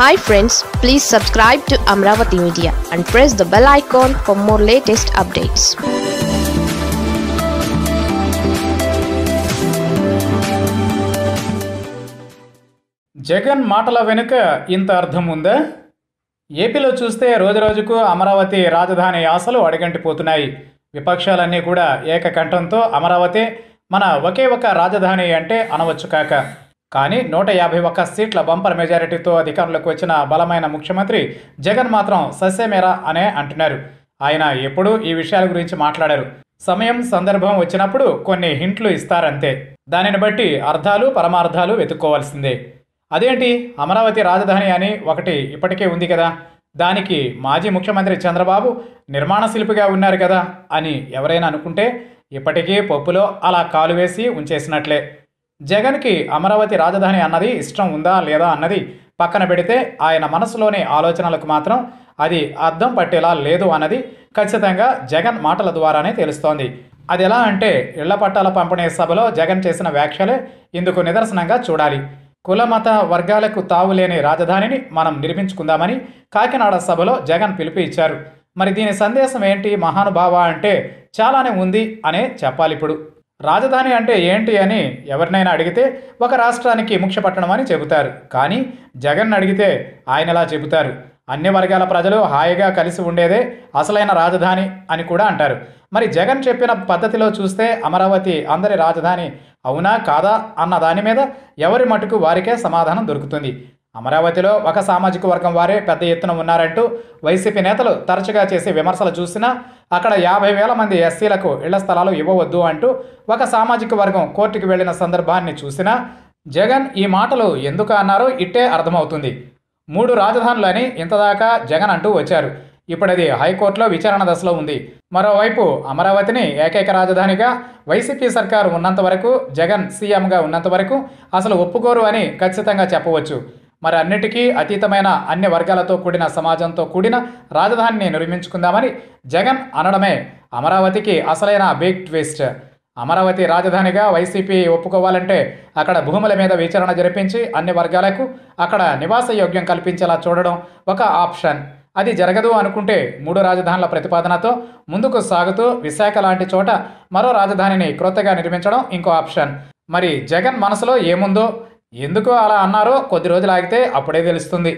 hi friends please subscribe to Amaravati media and press the bell icon for more latest updates Jagan మాటల వెనుక ఇంత అర్థం ఉందా ఏపీలో చూస్తే రోజురోజుకు అమరావతి రాజధాని ఆశలు అడగంటిపోతున్నాయి విపక్షాలన్నీ కూడా ఏకకంఠంతో అమరావతి మన ఒకే ఒక రాజధాని అంటే అనవచ్చు కాక కానీ నూట యాభై ఒక్క సీట్ల బంపర్ మెజారిటీతో అధికారంలోకి వచ్చిన బలమైన ముఖ్యమంత్రి జగన్ మాత్రం ససేమేరా అనే అంటున్నారు ఆయన ఎప్పుడూ ఈ విషయాల గురించి మాట్లాడారు సమయం సందర్భం వచ్చినప్పుడు కొన్ని హింట్లు ఇస్తారంతే దానిని బట్టి అర్థాలు పరమార్థాలు వెతుక్కోవాల్సిందే అదేంటి అమరావతి రాజధాని అని ఒకటి ఇప్పటికే ఉంది కదా దానికి మాజీ ముఖ్యమంత్రి చంద్రబాబు నిర్మాణ శిల్పిగా ఉన్నారు కదా అని ఎవరైనా అనుకుంటే ఇప్పటికీ పప్పులో అలా కాలు వేసి ఉంచేసినట్లే జగన్కి అమరావతి రాజధాని అన్నది ఇష్టం ఉందా లేదా అన్నది పక్కన పెడితే ఆయన మనసులోని ఆలోచనలకు మాత్రం అది అర్థం పట్టేలా లేదు అన్నది ఖచ్చితంగా జగన్ మాటల ద్వారానే తెలుస్తోంది అది ఎలా అంటే ఇళ్ల పట్టాల పంపిణీ సభలో జగన్ చేసిన వ్యాఖ్యలే ఇందుకు నిదర్శనంగా చూడాలి కులమత వర్గాలకు తావులేని రాజధానిని మనం నిర్మించుకుందామని కాకినాడ సభలో జగన్ పిలుపు ఇచ్చారు మరి దీని సందేశం ఏంటి మహానుభావ అంటే చాలానే ఉంది అనే చెప్పాలి ఇప్పుడు రాజధాని అంటే ఏంటి అని ఎవరినైనా అడిగితే ఒక రాష్ట్రానికి ముఖ్య పట్టణం అని చెబుతారు కానీ జగన్ అడిగితే ఆయనలా చెబుతారు అన్ని వర్గాల ప్రజలు హాయిగా కలిసి ఉండేదే అసలైన రాజధాని అని కూడా అంటారు మరి జగన్ చెప్పిన పద్ధతిలో చూస్తే అమరావతి అందరి రాజధాని అవునా కాదా అన్న దాని మీద ఎవరి మటుకు వారికే సమాధానం దొరుకుతుంది అమరావతిలో ఒక సామాజిక వర్గం వారే పెద్ద ఎత్తున ఉన్నారంటూ వైసీపీ నేతలు తరచుగా చేసే విమర్శలు చూసినా అక్కడ యాభై వేల మంది ఎస్సీలకు ఇళ్ల స్థలాలు ఇవ్వవద్దు అంటూ ఒక సామాజిక వర్గం కోర్టుకు వెళ్లిన సందర్భాన్ని చూసినా జగన్ ఈ మాటలు ఎందుకు అన్నారో ఇట్టే అర్థమవుతుంది మూడు రాజధానులు అని ఇంతదాకా జగన్ అంటూ వచ్చారు ఇప్పుడు అది హైకోర్టులో విచారణ దశలో ఉంది మరోవైపు అమరావతిని ఏకైక రాజధానిగా వైసీపీ సర్కారు ఉన్నంత వరకు జగన్ సీఎంగా ఉన్నంత వరకు అసలు ఒప్పుకోరు అని ఖచ్చితంగా చెప్పవచ్చు మరి అన్నిటికీ అతీతమైన అన్ని వర్గాలతో కూడిన సమాజంతో కూడిన రాజధానిని నిర్మించుకుందామని జగన్ అనడమే అమరావతికి అసలైన బిగ్ ట్విస్ట్ అమరావతి రాజధానిగా వైసీపీ ఒప్పుకోవాలంటే అక్కడ భూముల మీద విచారణ జరిపించి అన్ని వర్గాలకు అక్కడ నివాసయోగ్యం కల్పించేలా చూడడం ఒక ఆప్షన్ అది జరగదు అనుకుంటే మూడు రాజధానుల ప్రతిపాదనతో ముందుకు సాగుతూ విశాఖ లాంటి చోట మరో రాజధానిని క్రొత్తగా నిర్మించడం ఇంకో ఆప్షన్ మరి జగన్ మనసులో ఏముందో ఎందుకు అలా అన్నారో కొద్ది రోజులు ఆగితే అప్పుడే తెలుస్తుంది